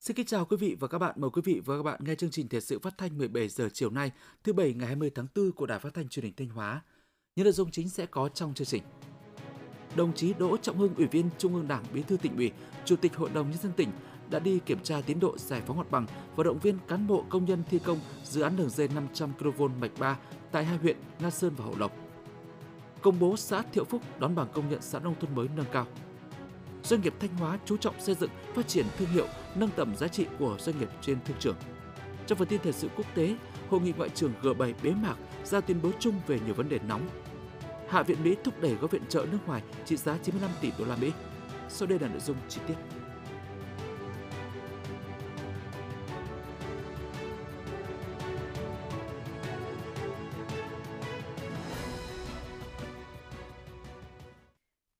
Xin kính chào quý vị và các bạn. Mời quý vị và các bạn nghe chương trình Thời sự phát thanh 17 giờ chiều nay, thứ bảy ngày 20 tháng 4 của Đài Phát thanh Truyền hình Thanh Hóa. Những nội dung chính sẽ có trong chương trình. Đồng chí Đỗ Trọng Hưng, Ủy viên Trung ương Đảng, Bí thư tỉnh ủy, Chủ tịch Hội đồng nhân dân tỉnh đã đi kiểm tra tiến độ giải phóng mặt bằng và động viên cán bộ công nhân thi công dự án đường dây 500 kV mạch 3 tại hai huyện Nga Sơn và Hậu Lộc công bố xã Thiệu Phúc đón bằng công nhận xã nông thôn mới nâng cao. Doanh nghiệp Thanh Hóa chú trọng xây dựng, phát triển thương hiệu, nâng tầm giá trị của doanh nghiệp trên thương trường. Trong phần tin thời sự quốc tế, hội nghị ngoại trưởng G7 bế mạc ra tuyên bố chung về nhiều vấn đề nóng. Hạ viện Mỹ thúc đẩy gói viện trợ nước ngoài trị giá 95 tỷ đô la Mỹ. Sau đây là nội dung chi tiết.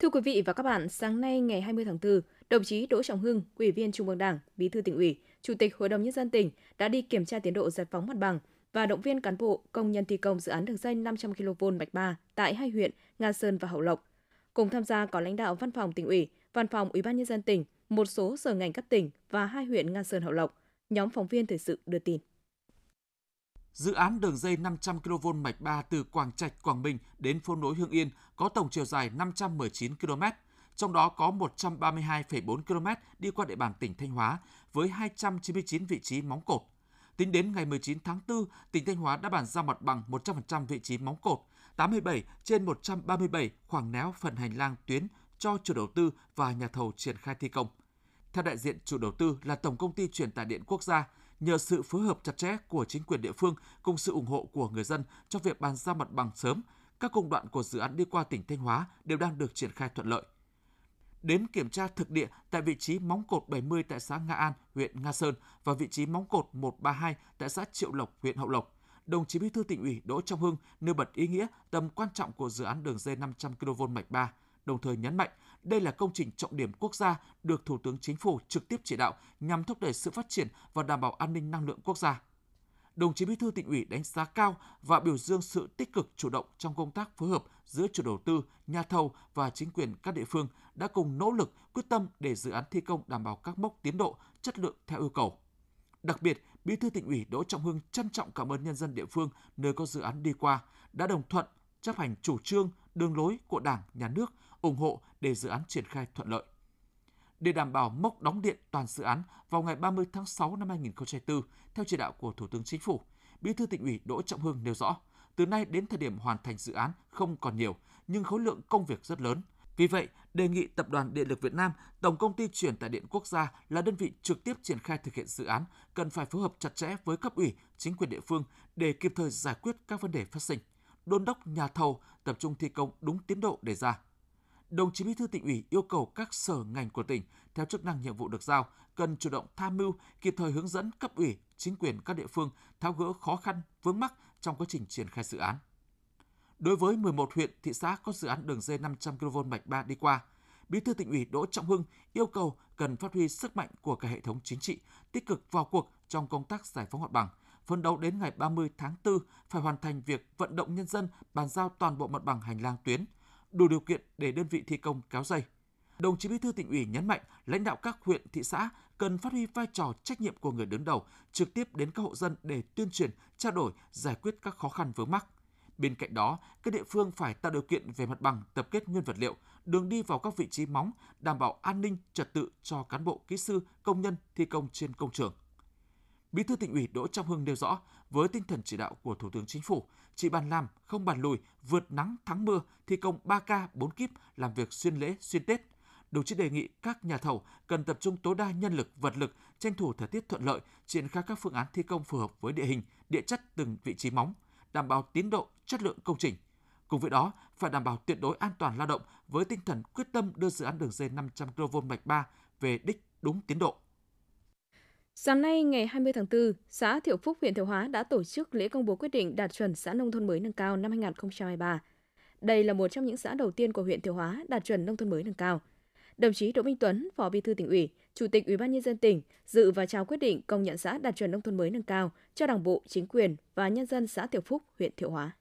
Thưa quý vị và các bạn, sáng nay ngày 20 tháng 4, đồng chí Đỗ Trọng Hưng, Ủy viên Trung ương Đảng, Bí thư tỉnh ủy, Chủ tịch Hội đồng nhân dân tỉnh đã đi kiểm tra tiến độ giải phóng mặt bằng và động viên cán bộ công nhân thi công dự án đường dây 500 kV mạch 3 tại hai huyện Nga Sơn và Hậu Lộc. Cùng tham gia có lãnh đạo Văn phòng tỉnh ủy, Văn phòng Ủy ban nhân dân tỉnh, một số sở ngành cấp tỉnh và hai huyện Nga Sơn Hậu Lộc. Nhóm phóng viên thời sự đưa tin. Dự án đường dây 500 kV mạch 3 từ Quảng Trạch, Quảng Bình đến phố nối Hương Yên có tổng chiều dài 519 km, trong đó có 132,4 km đi qua địa bàn tỉnh Thanh Hóa với 299 vị trí móng cột. Tính đến ngày 19 tháng 4, tỉnh Thanh Hóa đã bàn giao mặt bằng 100% vị trí móng cột, 87 trên 137 khoảng néo phần hành lang tuyến cho chủ đầu tư và nhà thầu triển khai thi công. Theo đại diện chủ đầu tư là Tổng công ty Truyền tải điện quốc gia, nhờ sự phối hợp chặt chẽ của chính quyền địa phương cùng sự ủng hộ của người dân cho việc bàn giao mặt bằng sớm, các công đoạn của dự án đi qua tỉnh Thanh Hóa đều đang được triển khai thuận lợi. Đến kiểm tra thực địa tại vị trí móng cột 70 tại xã Nga An, huyện Nga Sơn và vị trí móng cột 132 tại xã Triệu Lộc, huyện Hậu Lộc, đồng chí Bí thư tỉnh ủy Đỗ Trọng Hưng nêu bật ý nghĩa, tầm quan trọng của dự án đường dây 500 kV mạch 3, đồng thời nhấn mạnh đây là công trình trọng điểm quốc gia được Thủ tướng Chính phủ trực tiếp chỉ đạo nhằm thúc đẩy sự phát triển và đảm bảo an ninh năng lượng quốc gia. Đồng chí Bí thư tỉnh ủy đánh giá cao và biểu dương sự tích cực chủ động trong công tác phối hợp giữa chủ đầu tư, nhà thầu và chính quyền các địa phương đã cùng nỗ lực quyết tâm để dự án thi công đảm bảo các mốc tiến độ, chất lượng theo yêu cầu. Đặc biệt, Bí thư tỉnh ủy Đỗ Trọng Hưng trân trọng cảm ơn nhân dân địa phương nơi có dự án đi qua đã đồng thuận chấp hành chủ trương, đường lối của Đảng, Nhà nước ủng hộ để dự án triển khai thuận lợi. Để đảm bảo mốc đóng điện toàn dự án vào ngày 30 tháng 6 năm 2024, theo chỉ đạo của Thủ tướng Chính phủ, Bí thư tỉnh ủy Đỗ Trọng Hưng nêu rõ, từ nay đến thời điểm hoàn thành dự án không còn nhiều, nhưng khối lượng công việc rất lớn. Vì vậy, đề nghị Tập đoàn Điện lực Việt Nam, Tổng công ty truyền tải điện quốc gia là đơn vị trực tiếp triển khai thực hiện dự án, cần phải phối hợp chặt chẽ với cấp ủy, chính quyền địa phương để kịp thời giải quyết các vấn đề phát sinh đôn đốc nhà thầu tập trung thi công đúng tiến độ đề ra. Đồng chí Bí thư tỉnh ủy yêu cầu các sở ngành của tỉnh theo chức năng nhiệm vụ được giao cần chủ động tham mưu, kịp thời hướng dẫn cấp ủy, chính quyền các địa phương tháo gỡ khó khăn, vướng mắc trong quá trình triển khai dự án. Đối với 11 huyện, thị xã có dự án đường dây 500 kV mạch 3 đi qua, Bí thư tỉnh ủy Đỗ Trọng Hưng yêu cầu cần phát huy sức mạnh của cả hệ thống chính trị, tích cực vào cuộc trong công tác giải phóng mặt bằng – phấn đấu đến ngày 30 tháng 4 phải hoàn thành việc vận động nhân dân bàn giao toàn bộ mặt bằng hành lang tuyến, đủ điều kiện để đơn vị thi công kéo dây. Đồng chí Bí thư tỉnh ủy nhấn mạnh lãnh đạo các huyện, thị xã cần phát huy vai trò trách nhiệm của người đứng đầu, trực tiếp đến các hộ dân để tuyên truyền, trao đổi, giải quyết các khó khăn vướng mắc. Bên cạnh đó, các địa phương phải tạo điều kiện về mặt bằng, tập kết nguyên vật liệu, đường đi vào các vị trí móng, đảm bảo an ninh trật tự cho cán bộ, kỹ sư, công nhân thi công trên công trường. Bí thư tỉnh ủy Đỗ Trọng Hưng nêu rõ, với tinh thần chỉ đạo của Thủ tướng Chính phủ, chỉ bàn làm, không bàn lùi, vượt nắng thắng mưa, thi công 3K 4 kíp, làm việc xuyên lễ, xuyên Tết. Đồng chí đề nghị các nhà thầu cần tập trung tối đa nhân lực, vật lực, tranh thủ thời tiết thuận lợi, triển khai các phương án thi công phù hợp với địa hình, địa chất từng vị trí móng, đảm bảo tiến độ, chất lượng công trình. Cùng với đó, phải đảm bảo tuyệt đối an toàn lao động với tinh thần quyết tâm đưa dự án đường dây 500 kV mạch 3 về đích đúng tiến độ. Sáng nay, ngày 20 tháng 4, xã Thiệu Phúc, huyện Thiệu Hóa đã tổ chức lễ công bố quyết định đạt chuẩn xã nông thôn mới nâng cao năm 2023. Đây là một trong những xã đầu tiên của huyện Thiệu Hóa đạt chuẩn nông thôn mới nâng cao. Đồng chí Đỗ Minh Tuấn, Phó Bí thư tỉnh ủy, Chủ tịch Ủy ban nhân dân tỉnh dự và trao quyết định công nhận xã đạt chuẩn nông thôn mới nâng cao cho Đảng bộ, chính quyền và nhân dân xã Thiệu Phúc, huyện Thiệu Hóa.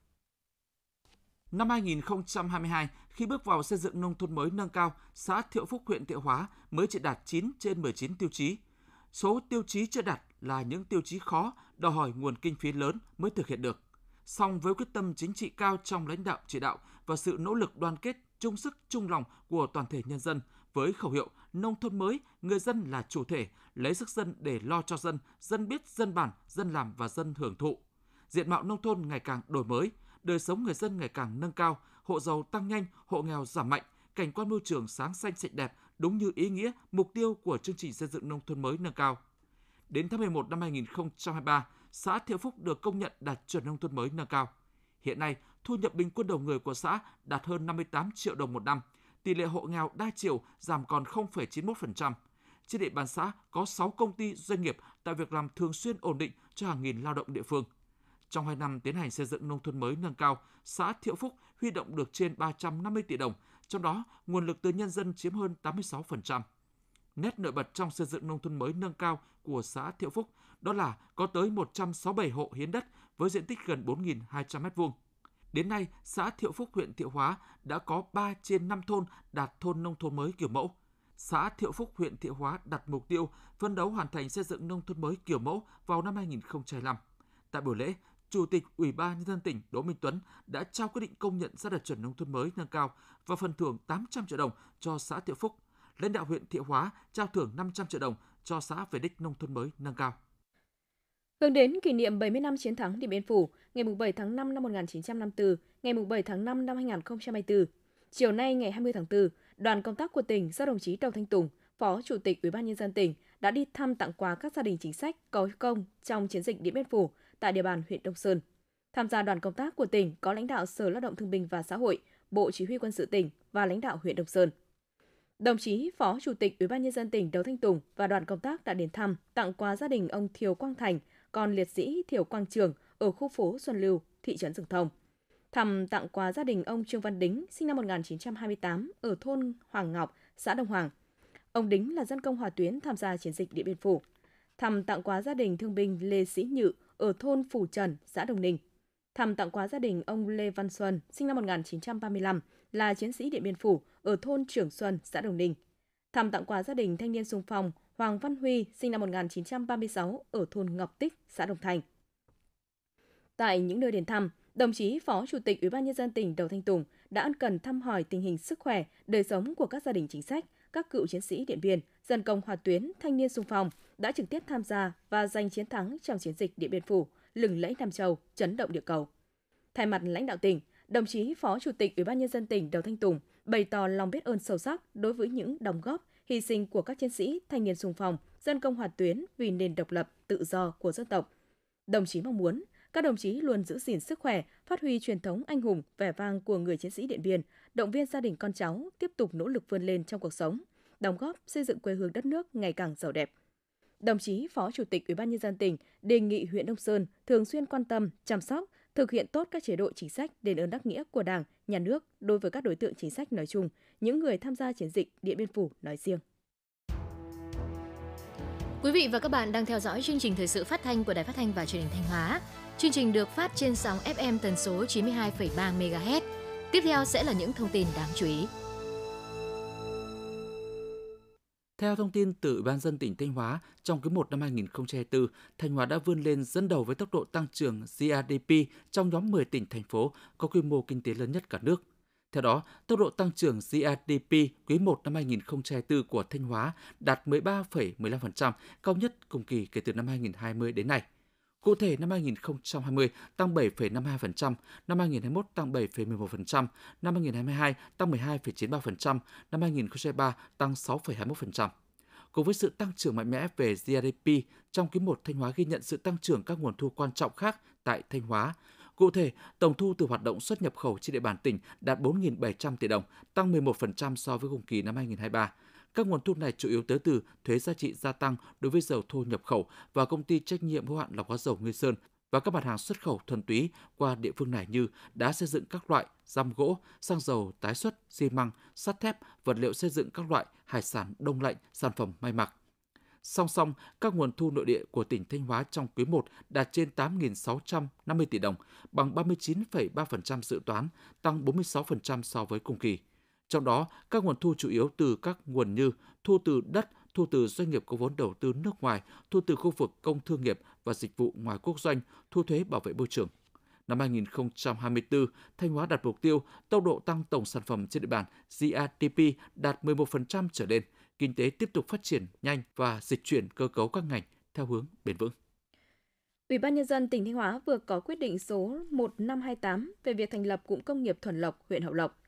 Năm 2022, khi bước vào xây dựng nông thôn mới nâng cao, xã Thiệu Phúc huyện Thiệu Hóa mới chỉ đạt 9 trên 19 tiêu chí, Số tiêu chí chưa đạt là những tiêu chí khó, đòi hỏi nguồn kinh phí lớn mới thực hiện được. Song với quyết tâm chính trị cao trong lãnh đạo chỉ đạo và sự nỗ lực đoàn kết, chung sức chung lòng của toàn thể nhân dân với khẩu hiệu nông thôn mới, người dân là chủ thể, lấy sức dân để lo cho dân, dân biết, dân bản, dân làm và dân hưởng thụ. Diện mạo nông thôn ngày càng đổi mới, đời sống người dân ngày càng nâng cao, hộ giàu tăng nhanh, hộ nghèo giảm mạnh, cảnh quan môi trường sáng xanh sạch đẹp, đúng như ý nghĩa, mục tiêu của chương trình xây dựng nông thôn mới nâng cao. Đến tháng 11 năm 2023, xã Thiệu Phúc được công nhận đạt chuẩn nông thôn mới nâng cao. Hiện nay, thu nhập bình quân đầu người của xã đạt hơn 58 triệu đồng một năm, tỷ lệ hộ nghèo đa chiều giảm còn 0,91%. Trên địa bàn xã có 6 công ty doanh nghiệp tạo việc làm thường xuyên ổn định cho hàng nghìn lao động địa phương. Trong 2 năm tiến hành xây dựng nông thôn mới nâng cao, xã Thiệu Phúc huy động được trên 350 tỷ đồng trong đó nguồn lực từ nhân dân chiếm hơn 86%. Nét nổi bật trong xây dựng nông thôn mới nâng cao của xã Thiệu Phúc đó là có tới 167 hộ hiến đất với diện tích gần 4.200 m2. Đến nay, xã Thiệu Phúc huyện Thiệu Hóa đã có 3 trên 5 thôn đạt thôn nông thôn mới kiểu mẫu. Xã Thiệu Phúc huyện Thiệu Hóa đặt mục tiêu phân đấu hoàn thành xây dựng nông thôn mới kiểu mẫu vào năm 2025. Tại buổi lễ, Chủ tịch Ủy ban nhân dân tỉnh Đỗ Minh Tuấn đã trao quyết định công nhận xã đạt chuẩn nông thôn mới nâng cao và phần thưởng 800 triệu đồng cho xã Thiệu Phúc. Lãnh đạo huyện Thiệu Hóa trao thưởng 500 triệu đồng cho xã về đích nông thôn mới nâng cao. Hướng đến kỷ niệm 70 năm chiến thắng Điện Biên Phủ, ngày 7 tháng 5 năm 1954, ngày 7 tháng 5 năm 2024. Chiều nay ngày 20 tháng 4, đoàn công tác của tỉnh do đồng chí Đào Thanh Tùng, Phó Chủ tịch Ủy ban nhân dân tỉnh đã đi thăm tặng quà các gia đình chính sách có công trong chiến dịch Điện Biên Phủ tại địa bàn huyện Đông Sơn. Tham gia đoàn công tác của tỉnh có lãnh đạo Sở Lao động Thương binh và Xã hội, Bộ Chỉ huy quân sự tỉnh và lãnh đạo huyện Đông Sơn. Đồng chí Phó Chủ tịch Ủy ban nhân dân tỉnh Đấu Thanh Tùng và đoàn công tác đã đến thăm, tặng quà gia đình ông Thiều Quang Thành, con liệt sĩ Thiều Quang Trường ở khu phố Xuân Lưu, thị trấn Rừng Thông. Thăm tặng quà gia đình ông Trương Văn Đính, sinh năm 1928 ở thôn Hoàng Ngọc, xã Đông Hoàng. Ông Đính là dân công hòa tuyến tham gia chiến dịch Điện Biên Phủ. Thăm tặng quà gia đình thương binh Lê Sĩ Nhự ở thôn Phủ Trần, xã Đồng Ninh. Thăm tặng quà gia đình ông Lê Văn Xuân, sinh năm 1935, là chiến sĩ Điện Biên Phủ ở thôn Trường Xuân, xã Đồng Ninh. Thăm tặng quà gia đình thanh niên sung phong Hoàng Văn Huy, sinh năm 1936, ở thôn Ngọc Tích, xã Đồng Thành. Tại những nơi đến thăm, đồng chí Phó Chủ tịch Ủy ban nhân dân tỉnh Đầu Thanh Tùng đã ân cần thăm hỏi tình hình sức khỏe, đời sống của các gia đình chính sách, các cựu chiến sĩ Điện Biên, dân công hòa tuyến, thanh niên sung phong đã trực tiếp tham gia và giành chiến thắng trong chiến dịch Điện Biên Phủ, lừng lẫy Nam Châu, chấn động địa cầu. Thay mặt lãnh đạo tỉnh, đồng chí Phó Chủ tịch Ủy ban nhân dân tỉnh Đào Thanh Tùng bày tỏ lòng biết ơn sâu sắc đối với những đóng góp, hy sinh của các chiến sĩ, thanh niên sung phong, dân công hòa tuyến vì nền độc lập, tự do của dân tộc. Đồng chí mong muốn các đồng chí luôn giữ gìn sức khỏe, phát huy truyền thống anh hùng, vẻ vang của người chiến sĩ Điện Biên, động viên gia đình con cháu tiếp tục nỗ lực vươn lên trong cuộc sống, đóng góp xây dựng quê hương đất nước ngày càng giàu đẹp. Đồng chí Phó Chủ tịch Ủy ban nhân dân tỉnh đề nghị huyện Đông Sơn thường xuyên quan tâm, chăm sóc, thực hiện tốt các chế độ chính sách đền ơn đáp nghĩa của Đảng, Nhà nước đối với các đối tượng chính sách nói chung, những người tham gia chiến dịch Điện Biên Phủ nói riêng. Quý vị và các bạn đang theo dõi chương trình thời sự phát thanh của Đài Phát thanh và Truyền hình Thanh Hóa. Chương trình được phát trên sóng FM tần số 92,3 MHz. Tiếp theo sẽ là những thông tin đáng chú ý. Theo thông tin từ ban dân tỉnh Thanh Hóa, trong quý 1 năm 2024, Thanh Hóa đã vươn lên dẫn đầu với tốc độ tăng trưởng GDP trong nhóm 10 tỉnh thành phố có quy mô kinh tế lớn nhất cả nước. Theo đó, tốc độ tăng trưởng GDP quý 1 năm 2024 của Thanh Hóa đạt 13,15%, cao nhất cùng kỳ kể từ năm 2020 đến nay. Cụ thể, năm 2020 tăng 7,52%, năm 2021 tăng 7,11%, năm 2022 tăng 12,93%, năm 2023 tăng 6,21% cùng với sự tăng trưởng mạnh mẽ về GDP, trong quý 1 Thanh Hóa ghi nhận sự tăng trưởng các nguồn thu quan trọng khác tại Thanh Hóa. Cụ thể, tổng thu từ hoạt động xuất nhập khẩu trên địa bàn tỉnh đạt 4.700 tỷ đồng, tăng 11% so với cùng kỳ năm 2023. Các nguồn thu này chủ yếu tới từ thuế giá trị gia tăng đối với dầu thô nhập khẩu và công ty trách nhiệm hữu hạn lọc hóa dầu Nguyên Sơn và các mặt hàng xuất khẩu thuần túy qua địa phương này như đá xây dựng các loại, giam gỗ, xăng dầu tái xuất, xi măng, sắt thép, vật liệu xây dựng các loại, hải sản đông lạnh, sản phẩm may mặc. Song song, các nguồn thu nội địa của tỉnh Thanh Hóa trong quý 1 đạt trên 8.650 tỷ đồng, bằng 39,3% dự toán, tăng 46% so với cùng kỳ. Trong đó, các nguồn thu chủ yếu từ các nguồn như thu từ đất, thu từ doanh nghiệp có vốn đầu tư nước ngoài, thu từ khu vực công thương nghiệp và dịch vụ ngoài quốc doanh, thu thuế bảo vệ môi trường. Năm 2024, Thanh Hóa đặt mục tiêu tốc độ tăng tổng sản phẩm trên địa bàn GRDP đạt 11% trở lên, kinh tế tiếp tục phát triển nhanh và dịch chuyển cơ cấu các ngành theo hướng bền vững. Ủy ban nhân dân tỉnh Thanh Hóa vừa có quyết định số 1528 về việc thành lập cụm công nghiệp Thuần Lộc, huyện Hậu Lộc.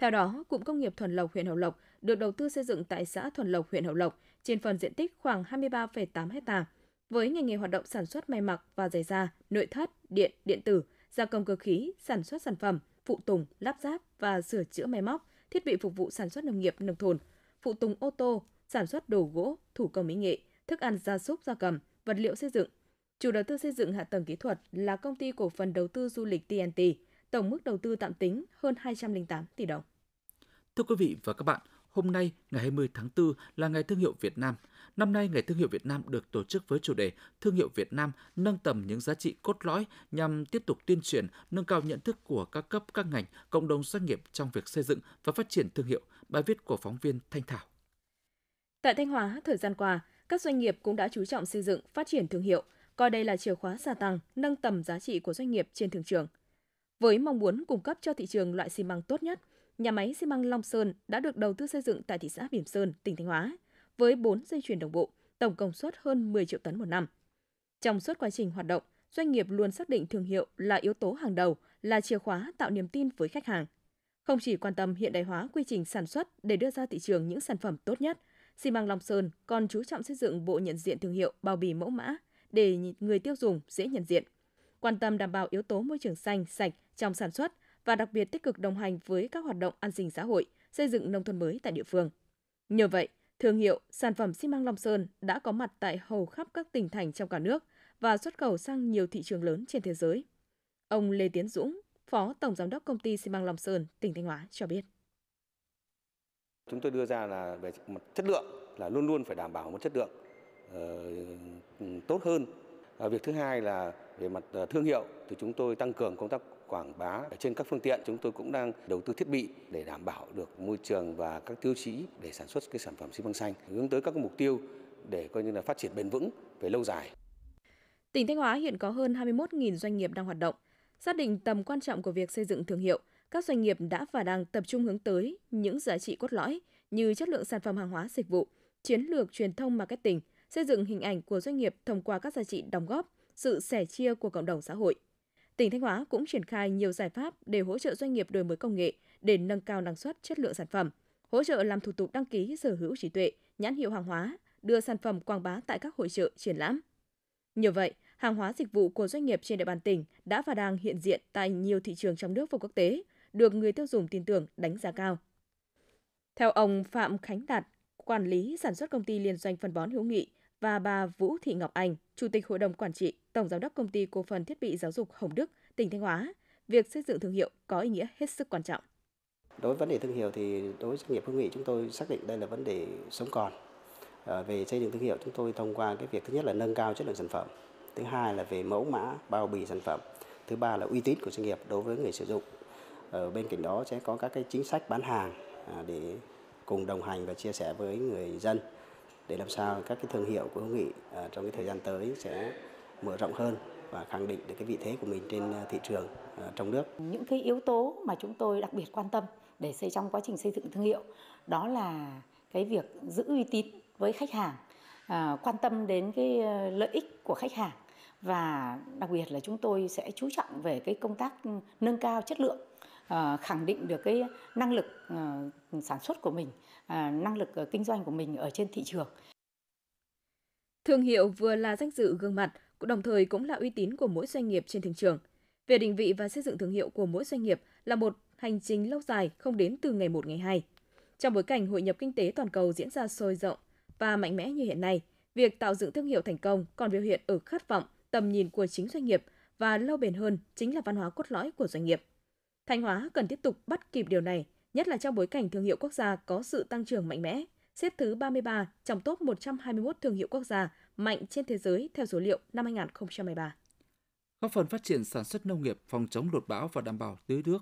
Theo đó, cụm công nghiệp Thuần Lộc huyện Hậu Lộc được đầu tư xây dựng tại xã Thuần Lộc huyện Hậu Lộc trên phần diện tích khoảng 23,8 ha với ngành nghề hoạt động sản xuất may mặc và giày da, nội thất, điện, điện tử, gia công cơ khí, sản xuất sản phẩm, phụ tùng, lắp ráp và sửa chữa máy móc, thiết bị phục vụ sản xuất nông nghiệp nông thôn, phụ tùng ô tô, sản xuất đồ gỗ, thủ công mỹ nghệ, thức ăn gia súc gia cầm, vật liệu xây dựng. Chủ đầu tư xây dựng hạ tầng kỹ thuật là công ty cổ phần đầu tư du lịch TNT, tổng mức đầu tư tạm tính hơn 208 tỷ đồng. Thưa quý vị và các bạn, hôm nay ngày 20 tháng 4 là ngày thương hiệu Việt Nam. Năm nay ngày thương hiệu Việt Nam được tổ chức với chủ đề Thương hiệu Việt Nam nâng tầm những giá trị cốt lõi nhằm tiếp tục tuyên truyền, nâng cao nhận thức của các cấp các ngành, cộng đồng doanh nghiệp trong việc xây dựng và phát triển thương hiệu. Bài viết của phóng viên Thanh Thảo. Tại Thanh Hóa, thời gian qua, các doanh nghiệp cũng đã chú trọng xây dựng, phát triển thương hiệu, coi đây là chìa khóa gia tăng, nâng tầm giá trị của doanh nghiệp trên thị trường. Với mong muốn cung cấp cho thị trường loại xi măng tốt nhất, nhà máy xi măng Long Sơn đã được đầu tư xây dựng tại thị xã Bỉm Sơn, tỉnh Thanh Hóa, với 4 dây chuyền đồng bộ, tổng công suất hơn 10 triệu tấn một năm. Trong suốt quá trình hoạt động, doanh nghiệp luôn xác định thương hiệu là yếu tố hàng đầu, là chìa khóa tạo niềm tin với khách hàng. Không chỉ quan tâm hiện đại hóa quy trình sản xuất để đưa ra thị trường những sản phẩm tốt nhất, xi măng Long Sơn còn chú trọng xây dựng bộ nhận diện thương hiệu bao bì mẫu mã để người tiêu dùng dễ nhận diện. Quan tâm đảm bảo yếu tố môi trường xanh, sạch trong sản xuất, và đặc biệt tích cực đồng hành với các hoạt động an sinh xã hội, xây dựng nông thôn mới tại địa phương. Nhờ vậy, thương hiệu, sản phẩm xi măng Long Sơn đã có mặt tại hầu khắp các tỉnh thành trong cả nước và xuất khẩu sang nhiều thị trường lớn trên thế giới. Ông Lê Tiến Dũng, Phó Tổng Giám đốc Công ty xi măng Long Sơn, tỉnh Thanh Hóa cho biết. Chúng tôi đưa ra là về mặt chất lượng là luôn luôn phải đảm bảo một chất lượng uh, tốt hơn. Uh, việc thứ hai là về mặt ờ, thương hiệu thì chúng tôi tăng cường công tác quảng bá trên các phương tiện chúng tôi cũng đang đầu tư thiết bị để đảm bảo được môi trường và các tiêu chí để sản xuất cái sản phẩm xi măng xanh hướng tới các mục tiêu để coi như là phát triển bền vững về lâu dài. Tỉnh Thanh Hóa hiện có hơn 21.000 doanh nghiệp đang hoạt động. Xác định tầm quan trọng của việc xây dựng thương hiệu, các doanh nghiệp đã và đang tập trung hướng tới những giá trị cốt lõi như chất lượng sản phẩm hàng hóa dịch vụ, chiến lược truyền thông marketing, xây dựng hình ảnh của doanh nghiệp thông qua các giá trị đóng góp, sự sẻ chia của cộng đồng xã hội. Tỉnh Thanh Hóa cũng triển khai nhiều giải pháp để hỗ trợ doanh nghiệp đổi mới công nghệ để nâng cao năng suất chất lượng sản phẩm, hỗ trợ làm thủ tục đăng ký sở hữu trí tuệ, nhãn hiệu hàng hóa, đưa sản phẩm quảng bá tại các hội trợ, triển lãm. Nhờ vậy, hàng hóa dịch vụ của doanh nghiệp trên địa bàn tỉnh đã và đang hiện diện tại nhiều thị trường trong nước và quốc tế, được người tiêu dùng tin tưởng đánh giá cao. Theo ông Phạm Khánh Đạt, quản lý sản xuất công ty liên doanh phân bón hữu nghị và bà Vũ Thị Ngọc Anh, Chủ tịch Hội đồng Quản trị Tổng Giám đốc Công ty Cổ phần Thiết bị Giáo dục Hồng Đức, tỉnh Thanh Hóa, việc xây dựng thương hiệu có ý nghĩa hết sức quan trọng. Đối với vấn đề thương hiệu thì đối với doanh nghiệp hương nghị chúng tôi xác định đây là vấn đề sống còn. À, về xây dựng thương hiệu chúng tôi thông qua cái việc thứ nhất là nâng cao chất lượng sản phẩm, thứ hai là về mẫu mã bao bì sản phẩm, thứ ba là uy tín của doanh nghiệp đối với người sử dụng. Ở bên cạnh đó sẽ có các cái chính sách bán hàng à, để cùng đồng hành và chia sẻ với người dân để làm sao các cái thương hiệu của hương nghị à, trong cái thời gian tới sẽ mở rộng hơn và khẳng định được cái vị thế của mình trên à, thị trường à, trong nước. Những cái yếu tố mà chúng tôi đặc biệt quan tâm để xây trong quá trình xây dựng thương hiệu đó là cái việc giữ uy tín với khách hàng, à, quan tâm đến cái lợi ích của khách hàng và đặc biệt là chúng tôi sẽ chú trọng về cái công tác nâng cao chất lượng khẳng định được cái năng lực sản xuất của mình, năng lực kinh doanh của mình ở trên thị trường. Thương hiệu vừa là danh dự gương mặt, đồng thời cũng là uy tín của mỗi doanh nghiệp trên thị trường. Việc định vị và xây dựng thương hiệu của mỗi doanh nghiệp là một hành trình lâu dài không đến từ ngày một ngày hai. Trong bối cảnh hội nhập kinh tế toàn cầu diễn ra sôi rộng và mạnh mẽ như hiện nay, việc tạo dựng thương hiệu thành công còn biểu hiện ở khát vọng, tầm nhìn của chính doanh nghiệp và lâu bền hơn chính là văn hóa cốt lõi của doanh nghiệp. Thanh Hóa cần tiếp tục bắt kịp điều này, nhất là trong bối cảnh thương hiệu quốc gia có sự tăng trưởng mạnh mẽ, xếp thứ 33 trong top 121 thương hiệu quốc gia mạnh trên thế giới theo số liệu năm 2013. Góp phần phát triển sản xuất nông nghiệp, phòng chống lụt bão và đảm bảo tưới nước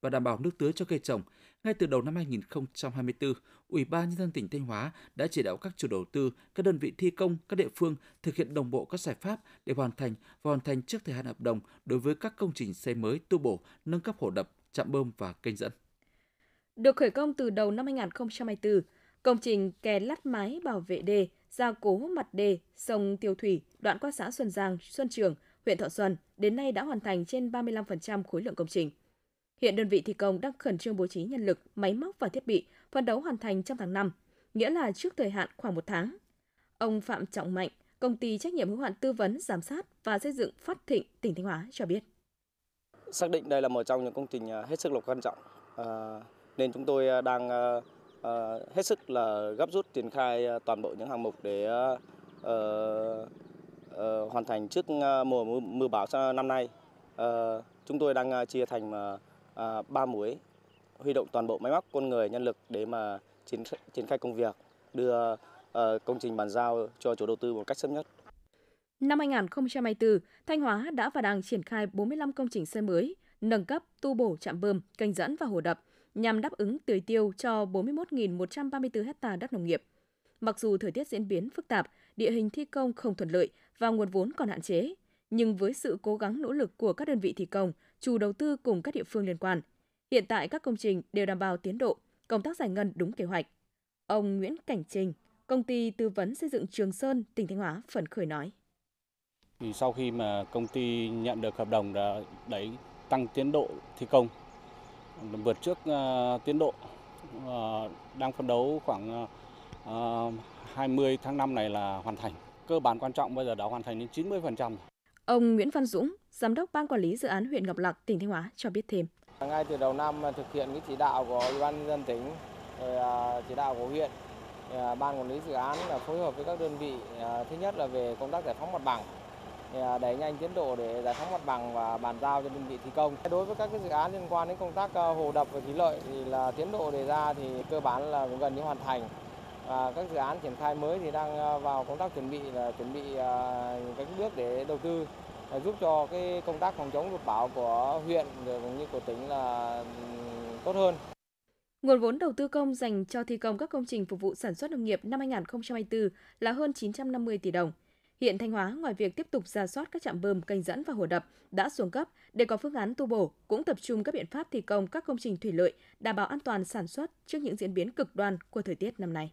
và đảm bảo nước tưới cho cây trồng, ngay từ đầu năm 2024, Ủy ban nhân dân tỉnh Thanh Hóa đã chỉ đạo các chủ đầu tư, các đơn vị thi công, các địa phương thực hiện đồng bộ các giải pháp để hoàn thành và hoàn thành trước thời hạn hợp đồng đối với các công trình xây mới, tu bổ, nâng cấp hồ đập, trạm bơm và kênh dẫn. Được khởi công từ đầu năm 2024, công trình kè lát mái bảo vệ đê gia cố mặt đê sông Tiêu Thủy, đoạn qua xã Xuân Giang, Xuân Trường, huyện Thọ Xuân đến nay đã hoàn thành trên 35% khối lượng công trình. Hiện đơn vị thi công đang khẩn trương bố trí nhân lực, máy móc và thiết bị, phấn đấu hoàn thành trong tháng 5, nghĩa là trước thời hạn khoảng một tháng. Ông Phạm Trọng Mạnh, công ty trách nhiệm hữu hạn tư vấn, giám sát và xây dựng Phát Thịnh, tỉnh Thanh Hóa cho biết. Xác định đây là một trong những công trình à, hết sức là quan trọng, à, nên chúng tôi à, đang à, Ờ, hết sức là gấp rút triển khai ờ, toàn bộ những hạng mục để ờ, hoàn thành trước mùa mưa bão năm nay. Chúng tôi đang chia thành 3 mũi huy động toàn bộ máy móc, con người, nhân lực để mà triển triển khai công việc, đưa công trình bàn giao cho chủ đầu tư một cách sớm nhất. Năm 2024, Thanh Hóa đã và đang triển khai 45 công trình xây mới, nâng cấp, tu bổ trạm bơm, kênh dẫn và hồ đập, nhằm đáp ứng tưới tiêu cho 41.134 ha đất nông nghiệp. Mặc dù thời tiết diễn biến phức tạp, địa hình thi công không thuận lợi và nguồn vốn còn hạn chế, nhưng với sự cố gắng nỗ lực của các đơn vị thi công, chủ đầu tư cùng các địa phương liên quan, hiện tại các công trình đều đảm bảo tiến độ, công tác giải ngân đúng kế hoạch. Ông Nguyễn Cảnh Trình, công ty tư vấn xây dựng Trường Sơn, tỉnh Thanh Hóa phấn khởi nói. Thì sau khi mà công ty nhận được hợp đồng đã đẩy tăng tiến độ thi công vượt trước ờ, tiến độ ờ, đang phấn đấu khoảng 20 ờ, tháng 5 này là hoàn thành. Cơ bản quan trọng bây giờ đã hoàn thành đến 90%. Ông Nguyễn Văn Dũng, Giám đốc Ban Quản lý Dự án huyện Ngọc Lặc, tỉnh Thanh Hóa cho biết thêm. Ngay từ đầu năm thực hiện cái chỉ đạo của Ủy ban dân tỉnh, rồi à, chỉ đạo của huyện, à, Ban Quản lý Dự án phối hợp với các đơn vị, à, thứ nhất là về công tác giải phóng mặt bằng, À, đẩy nhanh tiến độ để giải phóng mặt bằng và bàn giao cho đơn vị thi công. Đối với các cái dự án liên quan đến công tác ờ, hồ đập và thủy lợi thì là tiến độ đề ra thì cơ bản là cũng gần như hoàn thành. Và các dự án triển khai mới thì đang ờ, vào công tác chuẩn bị là chuẩn bị các à, bước để đầu tư và giúp cho cái công tác phòng chống lụt bão của huyện cũng như của tỉnh là tốt hơn. Nguồn vốn đầu tư công dành cho thi công các công trình phục vụ sản xuất nông nghiệp năm 2024 là hơn 950 tỷ đồng. Hiện Thanh Hóa ngoài việc tiếp tục ra soát các trạm bơm, canh dẫn và hồ đập đã xuống cấp để có phương án tu bổ, cũng tập trung các biện pháp thi công các công trình thủy lợi đảm bảo an toàn sản xuất trước những diễn biến cực đoan của thời tiết năm nay.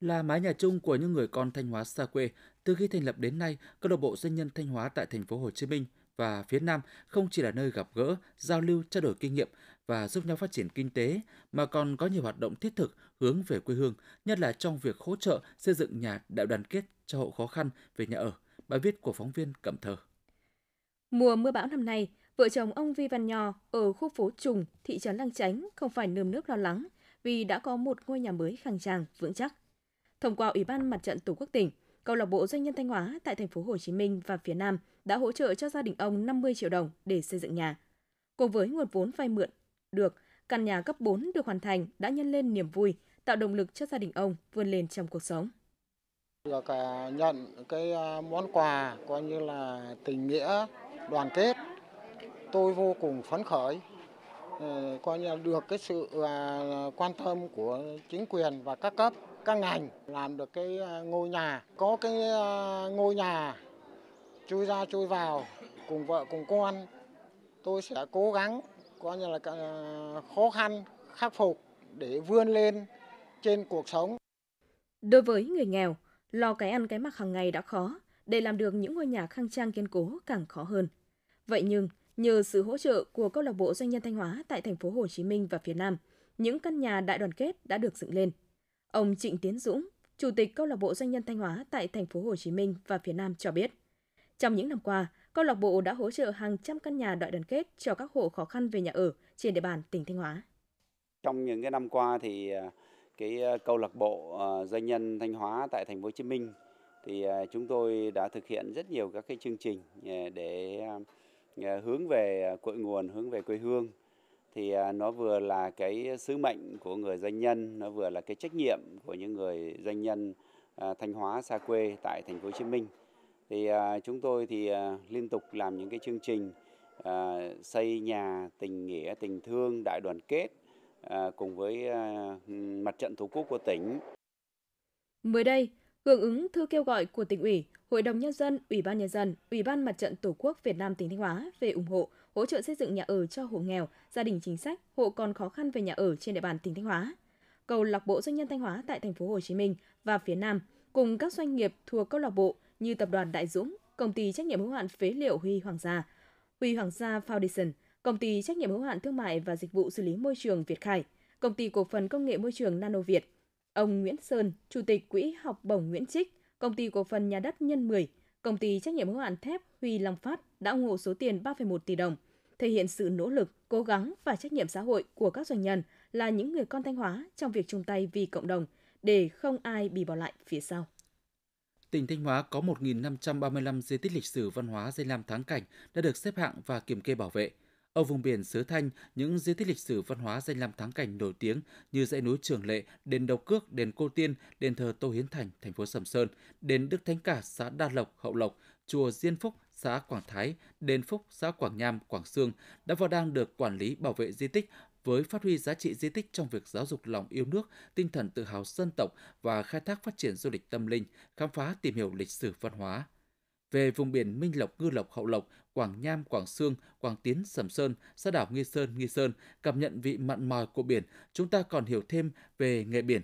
Là mái nhà chung của những người con Thanh Hóa xa quê, từ khi thành lập đến nay, câu lạc bộ doanh nhân Thanh Hóa tại thành phố Hồ Chí Minh và phía Nam không chỉ là nơi gặp gỡ, giao lưu, trao đổi kinh nghiệm và giúp nhau phát triển kinh tế, mà còn có nhiều hoạt động thiết thực hướng về quê hương, nhất là trong việc hỗ trợ xây dựng nhà đại đoàn kết cho hộ khó khăn về nhà ở. Bài viết của phóng viên Cẩm Thơ. Mùa mưa bão năm nay, vợ chồng ông Vi Văn Nho ở khu phố Trùng, thị trấn Lăng Chánh không phải nơm nớp lo lắng vì đã có một ngôi nhà mới khang trang, vững chắc. Thông qua Ủy ban Mặt trận Tổ quốc tỉnh, Câu lạc bộ Doanh nhân Thanh Hóa tại thành phố Hồ Chí Minh và phía Nam đã hỗ trợ cho gia đình ông 50 triệu đồng để xây dựng nhà. Cùng với nguồn vốn vay mượn được, căn nhà cấp 4 được hoàn thành đã nhân lên niềm vui, tạo động lực cho gia đình ông vươn lên trong cuộc sống. Được à, nhận cái à, món quà coi như là tình nghĩa, đoàn kết, tôi vô cùng phấn khởi ừ, coi như được cái sự à, quan tâm của chính quyền và các cấp các ngành làm được cái ngôi nhà có cái ngôi nhà chui ra chui vào cùng vợ cùng con tôi sẽ cố gắng coi như là ờ, khó khăn khắc phục để vươn lên trên cuộc sống. Đối với người nghèo, lo cái ăn cái mặc hàng ngày đã khó, để làm được những ngôi nhà khang trang kiên cố càng khó hơn. Vậy nhưng, nhờ sự hỗ trợ của câu lạc bộ doanh nhân Thanh Hóa tại thành phố Hồ Chí Minh và phía Nam, những căn nhà đại đoàn kết đã được dựng lên. Ông Trịnh Tiến Dũng, chủ tịch câu lạc bộ doanh nhân Thanh Hóa tại thành phố Hồ Chí Minh và phía Nam cho biết, trong những năm qua, câu lạc bộ đã hỗ trợ hàng trăm căn nhà đại đoàn kết cho các hộ khó khăn về nhà ở trên địa bàn tỉnh Thanh Hóa. Trong những cái năm qua thì à, cái à, câu lạc bộ à, doanh nhân Thanh Hóa tại thành phố Hồ Chí Minh thì chúng tôi đã thực hiện rất nhiều các cái chương trình để hướng về cội nguồn, hướng về quê hương thì nó vừa là cái sứ mệnh của người doanh nhân, nó vừa là cái trách nhiệm của những người doanh nhân Thanh Hóa xa quê tại thành phố Hồ Chí Minh thì à, chúng tôi thì à, liên tục làm những cái chương trình à, xây nhà tình nghĩa tình thương đại đoàn kết cùng với mặt trận tổ quốc của tỉnh. Mới đây, hưởng ứng thư kêu gọi của tỉnh ủy, Hội đồng nhân dân, Ủy ban nhân dân, Ủy ban Mặt trận Tổ quốc Việt Nam tỉnh Thanh Hóa về ủng hộ, hỗ trợ xây dựng nhà ở cho hộ nghèo, gia đình chính sách, hộ còn khó khăn về nhà ở trên địa bàn tỉnh Thanh Hóa. cầu lạc bộ doanh nhân Thanh Hóa tại thành phố Hồ Chí Minh và phía Nam cùng các doanh nghiệp thuộc câu lạc bộ như tập đoàn Đại Dũng, công ty trách nhiệm hữu hạn phế liệu Huy Hoàng Gia, Huy Hoàng Gia Foundation, công ty trách nhiệm hữu hạn thương mại và dịch vụ xử lý môi trường Việt Khải, công ty cổ phần công nghệ môi trường Nano Việt, ông Nguyễn Sơn, chủ tịch quỹ học bổng Nguyễn Trích, công ty cổ phần nhà đất Nhân 10, công ty trách nhiệm hữu hạn thép Huy Long Phát đã ủng hộ số tiền 3,1 tỷ đồng, thể hiện sự nỗ lực, cố gắng và trách nhiệm xã hội của các doanh nhân là những người con Thanh Hóa trong việc chung tay vì cộng đồng để không ai bị bỏ lại phía sau. Tỉnh Thanh Hóa có 1.535 di tích lịch sử văn hóa danh lam thắng cảnh đã được xếp hạng và kiểm kê bảo vệ. Ở vùng biển Sứ Thanh, những di tích lịch sử văn hóa danh lam thắng cảnh nổi tiếng như dãy núi Trường Lệ, đền Độc Cước, đền Cô Tiên, đền thờ Tô Hiến Thành, thành phố Sầm Sơn, đền Đức Thánh Cả, xã Đa Lộc, Hậu Lộc, chùa Diên Phúc, xã Quảng Thái, đền Phúc, xã Quảng Nham, Quảng Sương đã và đang được quản lý bảo vệ di tích với phát huy giá trị di tích trong việc giáo dục lòng yêu nước, tinh thần tự hào dân tộc và khai thác phát triển du lịch tâm linh, khám phá tìm hiểu lịch sử văn hóa. Về vùng biển Minh Lộc, Ngư Lộc, Hậu Lộc, Quảng Nham, Quảng Sương, Quảng Tiến, Sầm Sơn, xã đảo Nghi Sơn, Nghi Sơn, cảm nhận vị mặn mòi của biển, chúng ta còn hiểu thêm về nghề biển,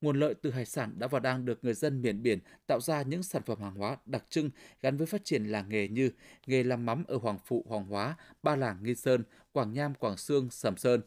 Nguồn lợi từ hải sản đã và đang được người dân miền biển tạo ra những sản phẩm hàng hóa đặc trưng gắn với phát triển làng nghề như nghề làm mắm ở Hoàng Phụ, Hoàng Hóa, Ba Làng, Nghi Sơn, Quảng Nham, Quảng Sương, Sầm Sơn.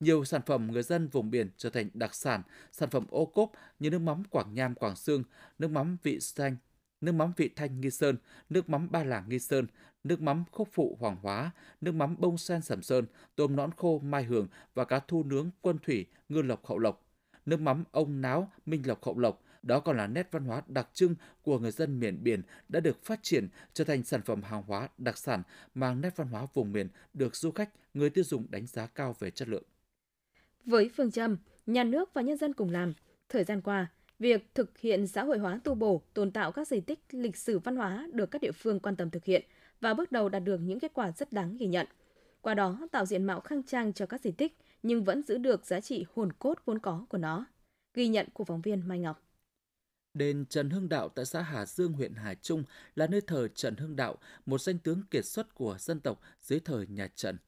Nhiều sản phẩm người dân vùng biển trở thành đặc sản, sản phẩm ô cốp như nước mắm Quảng Nham, Quảng Sương, nước mắm vị xanh, nước mắm vị thanh Nghi Sơn, nước mắm Ba Làng Nghi Sơn, nước mắm khúc phụ Hoàng Hóa, nước mắm bông sen Sầm Sơn, tôm nõn khô Mai Hường và cá thu nướng Quân Thủy, Ngư Lộc Hậu Lộc. Nước mắm ông náo, minh lộc hậu lộc, đó còn là nét văn hóa đặc trưng của người dân miền biển đã được phát triển trở thành sản phẩm hàng hóa đặc sản mang nét văn hóa vùng miền được du khách, người tiêu dùng đánh giá cao về chất lượng. Với phương châm, nhà nước và nhân dân cùng làm, thời gian qua, việc thực hiện xã hội hóa tu bổ, tồn tạo các di tích lịch sử văn hóa được các địa phương quan tâm thực hiện và bước đầu đạt được những kết quả rất đáng ghi nhận. Qua đó tạo diện mạo khang trang cho các di tích, nhưng vẫn giữ được giá trị hồn cốt vốn có của nó. Ghi nhận của phóng viên Mai Ngọc. Đền Trần Hưng Đạo tại xã Hà Dương, huyện Hà Trung là nơi thờ Trần Hưng Đạo, một danh tướng kiệt xuất của dân tộc dưới thời nhà Trần.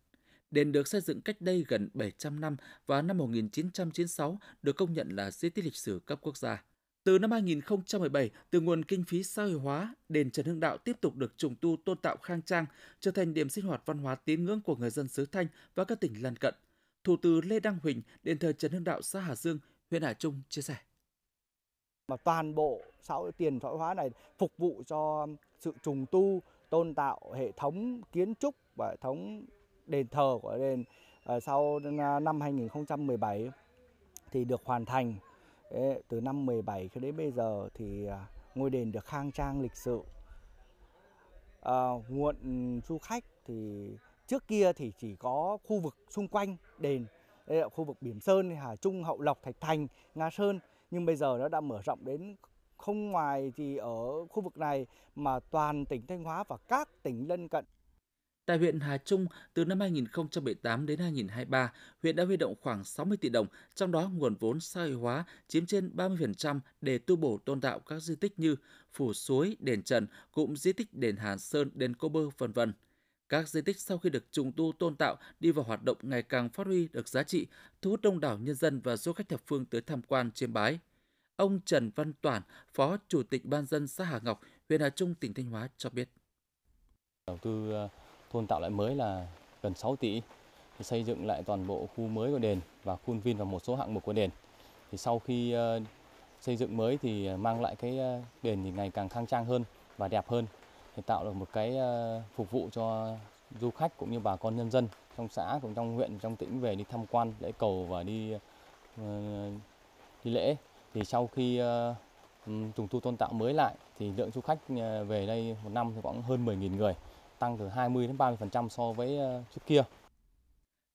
Đền được xây dựng cách đây gần 700 năm và năm 1996 được công nhận là di tích lịch sử cấp quốc gia. Từ năm 2017, từ nguồn kinh phí xã hội hóa, đền Trần Hưng Đạo tiếp tục được trùng tu tôn tạo khang trang, trở thành điểm sinh hoạt văn hóa tín ngưỡng của người dân xứ Thanh và các tỉnh lân cận – Thủ tướng Lê Đăng Huỳnh, đền thờ Trần Hưng Đạo, xã Hà Dương, huyện Hà Trung chia sẻ. Mà toàn bộ xã hội tiền thoái hóa này phục vụ cho sự trùng tu, tôn tạo hệ thống kiến trúc và hệ thống đền thờ của đền à, sau năm 2017 thì được hoàn thành. Từ năm 17 cho đến bây giờ thì à, ngôi đền được khang trang lịch sự. À, nguồn du khách thì Trước kia thì chỉ có khu vực xung quanh đền, đây là khu vực Bỉm Sơn, Hà Trung, Hậu Lộc, Thạch Thành, Nga Sơn. Nhưng bây giờ nó đã mở rộng đến không ngoài thì ở khu vực này mà toàn tỉnh Thanh Hóa và các tỉnh lân cận. Tại huyện Hà Trung, từ năm 2018 đến 2023, huyện đã huy động khoảng 60 tỷ đồng, trong đó nguồn vốn xã hội hóa chiếm trên 30% để tu bổ tôn tạo các di tích như phủ suối, đền Trần, cụm di tích đền hà Sơn, đền Cô Bơ, vân vân. Các di tích sau khi được trùng tu tôn tạo đi vào hoạt động ngày càng phát huy được giá trị, thu hút đông đảo nhân dân và du khách thập phương tới tham quan chiêm bái. Ông Trần Văn Toản, Phó Chủ tịch Ban dân xã Hà Ngọc, huyện Hà Trung, tỉnh Thanh Hóa cho biết. Đầu tư ờ, thôn tạo lại mới là gần 6 tỷ, xây dựng lại toàn bộ khu mới của đền và khuôn viên và một số hạng mục của đền. Thì sau khi ờ, xây dựng mới thì ờ, mang lại cái đền thì ngày càng khang trang hơn và đẹp hơn để tạo được một cái ờ, phục vụ cho du khách cũng như bà con nhân dân trong xã cũng trong huyện trong tỉnh về đi tham quan lễ cầu và đi ờ, đi lễ thì sau khi ờ, trùng tu tôn tạo mới lại thì lượng du khách về đây một năm thì khoảng hơn 10.000 người tăng từ 20 đến 30% so với trước kia.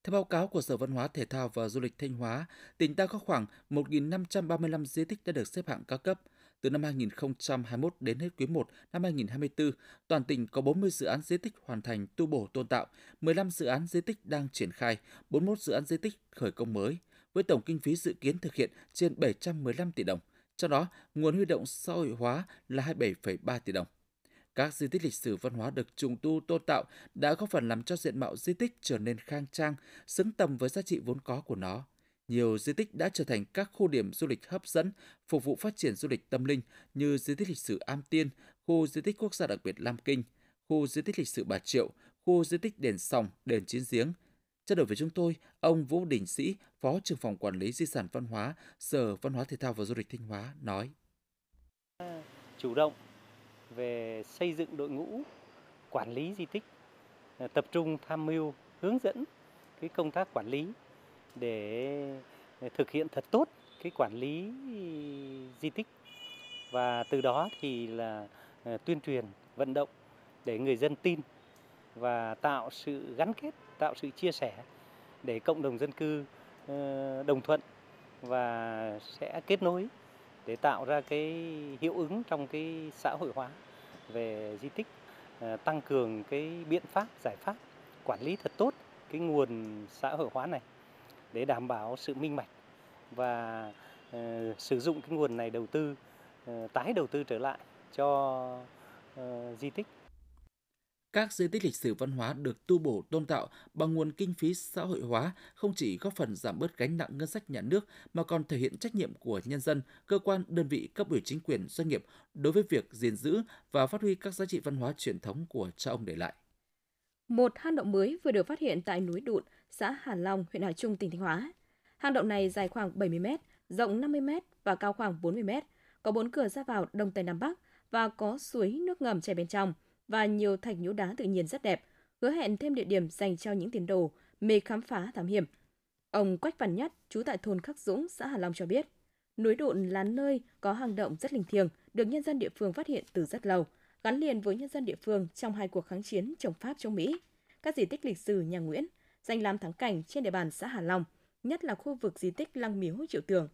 Theo báo cáo của Sở Văn hóa Thể thao và Du lịch Thanh Hóa, tỉnh ta có khoảng 1.535 di tích đã được xếp hạng cao cấp – từ năm 2021 đến hết quý 1 năm 2024, toàn tỉnh có 40 dự án di tích hoàn thành tu bổ tôn tạo, 15 dự án di tích đang triển khai, 41 dự án di tích khởi công mới, với tổng kinh phí dự kiến thực hiện trên 715 tỷ đồng. Trong đó, nguồn huy động xã hội hóa là 27,3 tỷ đồng. Các di tích lịch sử văn hóa được trùng tu tôn tạo đã góp phần làm cho diện mạo di tích trở nên khang trang, xứng tầm với giá trị vốn có của nó. Nhiều di tích đã trở thành các khu điểm du lịch hấp dẫn, phục vụ phát triển du lịch tâm linh như di tích lịch sử Am Tiên, khu di tích quốc gia đặc biệt Lam Kinh, khu di tích lịch sử Bà Triệu, khu di tích đền Sòng, đền Chín Giếng. Trao đổi với chúng tôi, ông Vũ Đình Sĩ, Phó trưởng phòng quản lý di sản văn hóa, Sở Văn hóa Thể thao và Du lịch Thanh Hóa nói: Chủ động về xây dựng đội ngũ quản lý di tích, tập trung tham mưu hướng dẫn cái công tác quản lý để thực hiện thật tốt cái quản lý di tích và từ đó thì là ờ, tuyên truyền vận động để người dân tin và tạo sự gắn kết tạo sự chia sẻ để cộng đồng dân cư ờ, đồng thuận và sẽ kết nối để tạo ra cái hiệu ứng trong cái xã hội hóa về di tích ờ, tăng cường cái biện pháp giải pháp quản lý thật tốt cái nguồn xã hội hóa này để đảm bảo sự minh mạch và ờ, sử dụng cái nguồn này đầu tư ờ, tái đầu tư trở lại cho ờ, di tích. Các di tích lịch sử văn hóa được tu bổ tôn tạo bằng nguồn kinh phí xã hội hóa không chỉ góp phần giảm bớt gánh nặng ngân sách nhà nước mà còn thể hiện trách nhiệm của nhân dân, cơ quan, đơn vị, cấp ủy chính quyền, doanh nghiệp đối với việc gìn giữ và phát huy các giá trị văn hóa truyền thống của cha ông để lại. Một hang động mới vừa được phát hiện tại núi Đụn, xã Hà Long, huyện Hà Trung, tỉnh Thanh Hóa. Hang động này dài khoảng 70 m, rộng 50 m và cao khoảng 40 m, có bốn cửa ra vào đông tây nam bắc và có suối nước ngầm chảy bên trong và nhiều thạch nhũ đá tự nhiên rất đẹp, hứa hẹn thêm địa điểm dành cho những tiền đồ mê khám phá thám hiểm. Ông Quách Văn Nhất, trú tại thôn Khắc Dũng, xã Hà Long cho biết, núi Đụn là nơi có hang động rất linh thiêng, được nhân dân địa phương phát hiện từ rất lâu gắn liền với nhân dân địa phương trong hai cuộc kháng chiến chống Pháp chống Mỹ, các di tích lịch sử nhà Nguyễn, danh lam thắng cảnh trên địa bàn xã Hà Long, nhất là khu vực di tích Lăng Miếu Triệu Tường,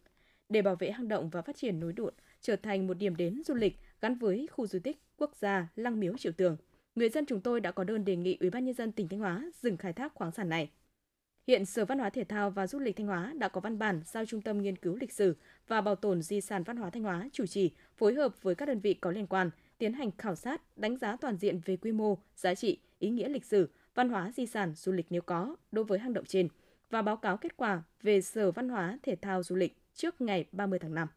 để bảo vệ hang động và phát triển núi đụn trở thành một điểm đến du lịch gắn với khu di tích quốc gia Lăng Miếu Triệu Tường. Người dân chúng tôi đã có đơn đề nghị Ủy ban nhân dân tỉnh Thanh Hóa dừng khai thác khoáng sản này. Hiện Sở Văn hóa Thể thao và Du lịch Thanh Hóa đã có văn bản giao Trung tâm Nghiên cứu Lịch sử và Bảo tồn Di sản Văn hóa Thanh Hóa chủ trì phối hợp với các đơn vị có liên quan – tiến hành khảo sát, đánh giá toàn diện về quy mô, giá trị, ý nghĩa lịch sử, văn hóa di sản du lịch nếu có đối với hang động trên và báo cáo kết quả về Sở Văn hóa Thể thao Du lịch trước ngày 30 tháng 5.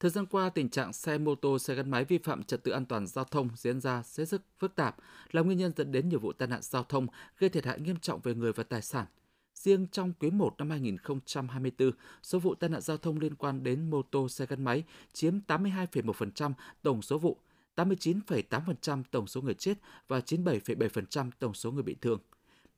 Thời gian qua, tình trạng xe mô tô, xe gắn máy vi phạm trật tự an toàn giao thông diễn ra sẽ rất phức tạp, là nguyên nhân dẫn đến nhiều vụ tai nạn giao thông gây thiệt hại nghiêm trọng về người và tài sản. Riêng trong quý 1 năm 2024, số vụ tai nạn giao thông liên quan đến mô tô xe gắn máy chiếm 82,1% tổng số vụ, 89,8% tổng số người chết và 97,7% tổng số người bị thương.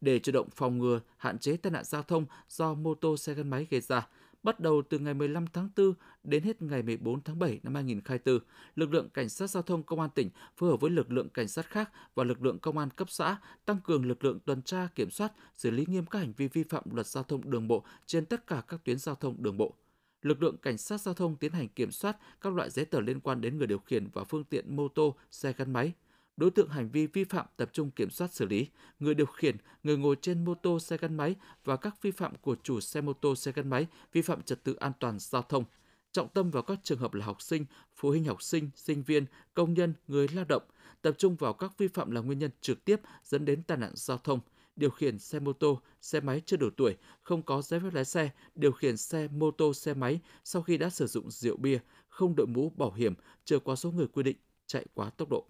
Để chủ động phòng ngừa, hạn chế tai nạn giao thông do mô tô xe gắn máy gây ra, bắt đầu từ ngày 15 tháng 4 đến hết ngày 14 tháng 7 năm 2024, lực lượng cảnh sát giao thông công an tỉnh phối hợp với lực lượng cảnh sát khác và lực lượng công an cấp xã tăng cường lực lượng tuần tra kiểm soát, xử lý nghiêm các hành vi vi phạm luật giao thông đường bộ trên tất cả các tuyến giao thông đường bộ lực lượng cảnh sát giao thông tiến hành kiểm soát các loại giấy tờ liên quan đến người điều khiển và phương tiện mô tô, xe gắn máy. Đối tượng hành vi vi phạm tập trung kiểm soát xử lý người điều khiển, người ngồi trên mô tô, xe gắn máy và các vi phạm của chủ xe mô tô, xe gắn máy vi phạm trật tự an toàn giao thông. Trọng tâm vào các trường hợp là học sinh, phụ huynh học sinh, sinh viên, công nhân, người lao động, tập trung vào các vi phạm là nguyên nhân trực tiếp dẫn đến tai nạn giao thông – điều khiển xe mô tô, xe máy chưa đủ tuổi, không có giấy phép lái xe, điều khiển xe mô tô, xe máy sau khi đã sử dụng rượu bia, không đội mũ bảo hiểm, trở qua số người quy định, chạy quá tốc độ.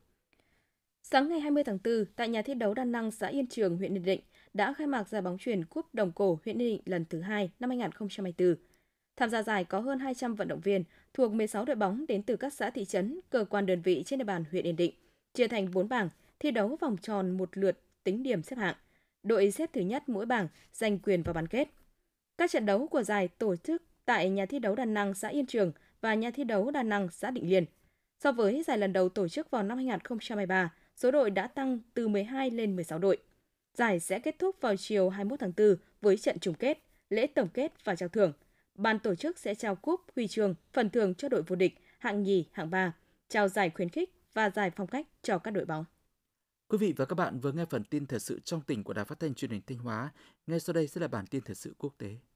Sáng ngày 20 tháng 4, tại nhà thi đấu Đan năng xã Yên Trường, huyện Yên Định, đã khai mạc giải bóng chuyền Cúp Đồng Cổ huyện Yên Định lần thứ hai năm 2024. Tham gia giải có hơn 200 vận động viên thuộc 16 đội bóng đến từ các xã thị trấn, cơ quan đơn vị trên địa bàn huyện Yên Định, chia thành 4 bảng, thi đấu vòng tròn một lượt tính điểm xếp hạng – đội xếp thứ nhất mỗi bảng giành quyền vào bán kết. Các trận đấu của giải tổ chức tại nhà thi đấu Đà Nẵng xã Yên Trường và nhà thi đấu Đà Nẵng xã Định Liên. So với giải lần đầu tổ chức vào năm 2023, số đội đã tăng từ 12 lên 16 đội. Giải sẽ kết thúc vào chiều 21 tháng 4 với trận chung kết, lễ tổng kết và trao thưởng. Ban tổ chức sẽ trao cúp, huy chương, phần thưởng cho đội vô địch, hạng nhì, hạng ba, trao giải khuyến khích và giải phong cách cho các đội bóng. Quý vị và các bạn vừa nghe phần tin thời sự trong tỉnh của Đài Phát thanh Truyền hình Thanh Hóa. Ngay sau đây sẽ là bản tin thời sự quốc tế.